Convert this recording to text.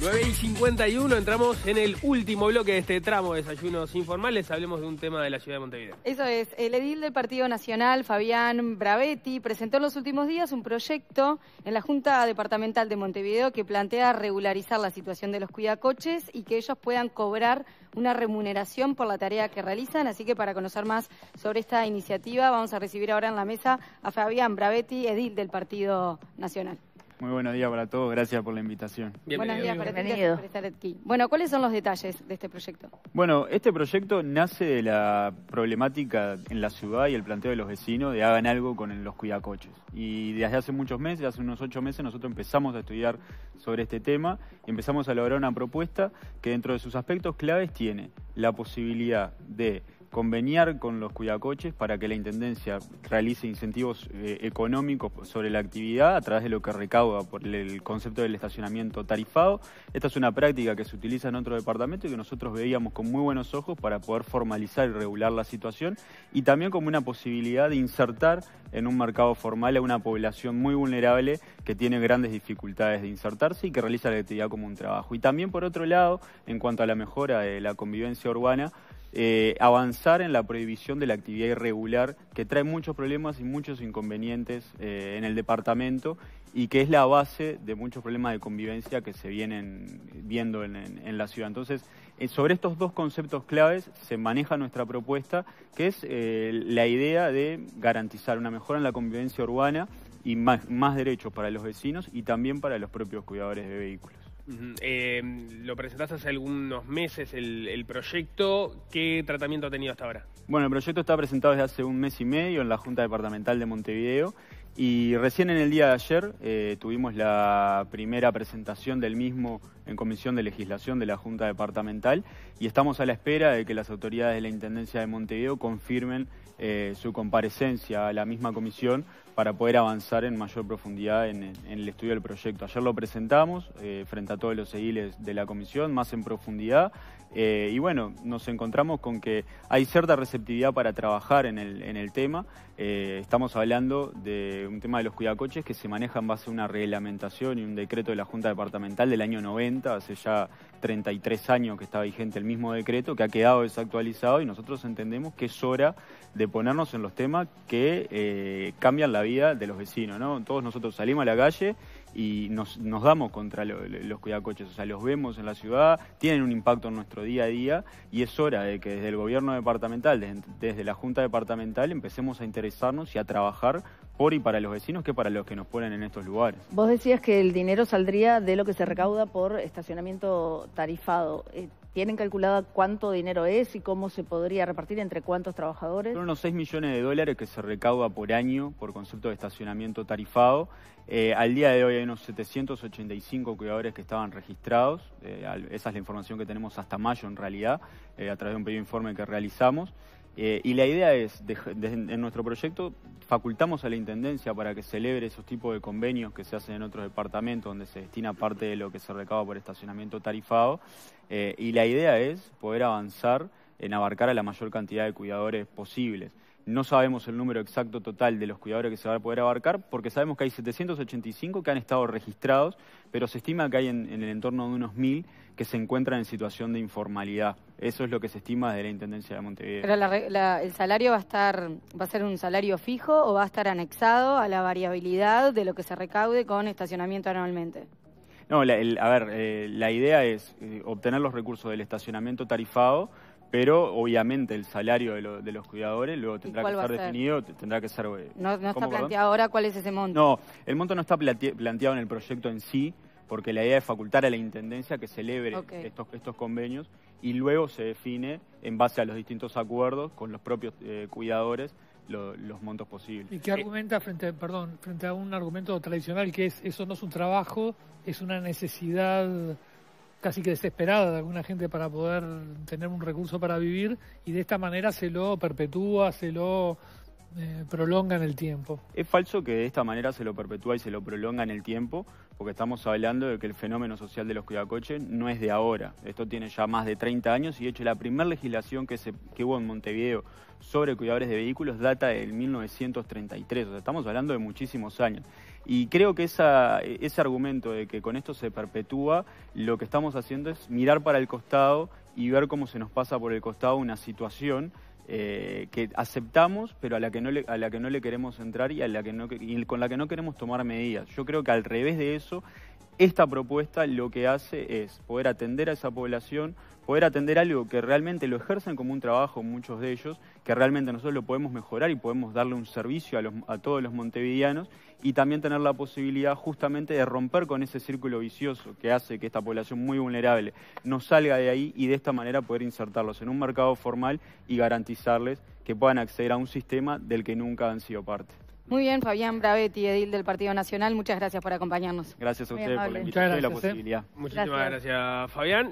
9 y 51, entramos en el último bloque de este tramo de desayunos informales. Hablemos de un tema de la ciudad de Montevideo. Eso es, el edil del Partido Nacional, Fabián Bravetti, presentó en los últimos días un proyecto en la Junta Departamental de Montevideo que plantea regularizar la situación de los cuidacoches y que ellos puedan cobrar una remuneración por la tarea que realizan. Así que para conocer más sobre esta iniciativa, vamos a recibir ahora en la mesa a Fabián Bravetti, edil del Partido Nacional. Muy buenos días para todos, gracias por la invitación. Buenos días, por estar aquí. Bueno, ¿cuáles son los detalles de este proyecto? Bueno, este proyecto nace de la problemática en la ciudad y el planteo de los vecinos de hagan algo con los cuidacoches. Y desde hace muchos meses, hace unos ocho meses, nosotros empezamos a estudiar sobre este tema y empezamos a lograr una propuesta que dentro de sus aspectos claves tiene la posibilidad de conveniar con los cuidacoches para que la Intendencia realice incentivos eh, económicos sobre la actividad a través de lo que recauda por el concepto del estacionamiento tarifado. Esta es una práctica que se utiliza en otro departamento y que nosotros veíamos con muy buenos ojos para poder formalizar y regular la situación y también como una posibilidad de insertar en un mercado formal a una población muy vulnerable que tiene grandes dificultades de insertarse y que realiza la actividad como un trabajo. Y también por otro lado, en cuanto a la mejora de la convivencia urbana, eh, avanzar en la prohibición de la actividad irregular que trae muchos problemas y muchos inconvenientes eh, en el departamento y que es la base de muchos problemas de convivencia que se vienen viendo en, la ciudad. Entonces, eh, sobre estos dos conceptos claves se maneja nuestra propuesta, que es la idea de garantizar una mejora en la convivencia urbana y más derechos para los vecinos y también para los propios cuidadores de vehículos. Em, lo presentaste hace algunos meses el, proyecto. ¿Qué tratamiento ha tenido hasta ahora? Bueno, el proyecto está presentado desde hace un mes y medio en la Junta Departamental de Montevideo y recién en el día de ayer eh, tuvimos la primera presentación del mismo en Comisión de Legislación de la Junta Departamental y estamos a la espera de que las autoridades de la Intendencia de Montevideo confirmen eh, su comparecencia a la misma comisión para poder avanzar en mayor profundidad en, el estudio del proyecto. Ayer lo presentamos eh, frente a todos los ediles de la comisión, más en profundidad, y bueno, nos encontramos con que hay cierta receptividad para trabajar en el, en el tema. estamos hablando de un tema de los cuidacoches que se maneja en base a una reglamentación y un decreto de la Junta Departamental del año 90, hace ya 33 años que está vigente el mismo decreto, que ha quedado desactualizado y nosotros entendemos que es hora de ponernos en los temas que eh, cambian la vida de los vecinos. ¿no? Todos nosotros salimos a la calle y nos, damos contra los cuidacoches, o sea, los vemos en la ciudad, tienen un impacto en nuestro día a día y es hora de que desde el gobierno departamental, desde la Junta Departamental, empecemos a interesarnos y a trabajar por y para los vecinos que para los que nos ponen en estos lugares. Vos decías que el dinero saldría de lo que se recauda por estacionamiento tarifado. Eh, ¿Tienen calculada cuánto dinero es y cómo se podría repartir entre cuántos trabajadores? Son unos 6 millones de dólares que se recauda por año por concepto de estacionamiento tarifado. Eh, al día de hoy hay unos 785 cuidadores que estaban registrados. Eh, esa es la información que tenemos hasta mayo en realidad, eh, a través de un pequeño informe que realizamos. Eh, y la idea es, en nuestro proyecto, facultamos a la Intendencia para que celebre esos tipos de convenios que se hacen en otros departamentos donde se destina parte de lo que se recaba por estacionamiento tarifado. Eh, y la idea es poder avanzar en abarcar a la mayor cantidad de cuidadores posibles. No sabemos el número exacto total de los cuidadores que se va a poder abarcar, porque sabemos que hay 785 que han estado registrados, pero se estima que hay en, el entorno de unos 1.000 que se encuentran en situación de informalidad. Eso es lo que se estima desde la Intendencia de Montevideo. el salario va a, estar, va a ser un salario fijo o va a estar anexado a la variabilidad de lo que se recaude con estacionamiento anualmente? No, a ver, eh, la idea es eh, obtener los recursos del estacionamiento tarifado pero obviamente el salario de, los cuidadores luego tendrá que estar definido, tendrá que ser... Eh, no, está planteado ahora cuál es ese monto. No, el monto no está planteado en el proyecto en sí, porque la idea es facultar a la Intendencia que celebre estos, estos convenios y luego se define en base a los distintos acuerdos con los propios eh, cuidadores los montos posibles. ¿Y qué argumenta frente, perdón, frente a un argumento tradicional que es eso no es un trabajo, es una necesidad casi que desesperada de alguna gente para poder tener un recurso para vivir y de esta manera se lo perpetúa, se lo eh, ...prolongan el tiempo. Es falso que de esta manera se lo perpetúa y se lo prolonga en el tiempo, porque estamos hablando de que el fenómeno social de los cuidacoches no es de ahora. Esto tiene ya más de 30 años y de hecho la primera legislación que, se, que hubo en Montevideo sobre cuidadores de vehículos data del 1933. O sea, estamos hablando de muchísimos años. Y creo que ese argumento de que con esto se perpetúa, lo que estamos haciendo es mirar para el costado y ver cómo se nos pasa por el costado una situación eh, que aceptamos, pero a la que, no le, a la que no le queremos entrar y, a la que y con la que no queremos tomar medidas. Yo creo que al revés de eso, esta propuesta lo que hace es poder atender a esa población, poder atender algo que realmente lo ejercen como un trabajo muchos de ellos, que realmente nosotros lo podemos mejorar y podemos darle un servicio a, todos los montevideanos y también tener la posibilidad justamente de romper con ese círculo vicioso que hace que esta población muy vulnerable no salga de ahí y de esta manera poder insertarlos en un mercado formal y garantizarles que puedan acceder a un sistema del que nunca han sido parte. Muy bien, Fabián Bravetti, edil del Partido Nacional, muchas gracias por acompañarnos. Gracias a ustedes por la invitación y la ¿eh? posibilidad. Muchísimas gracias, gracias Fabián.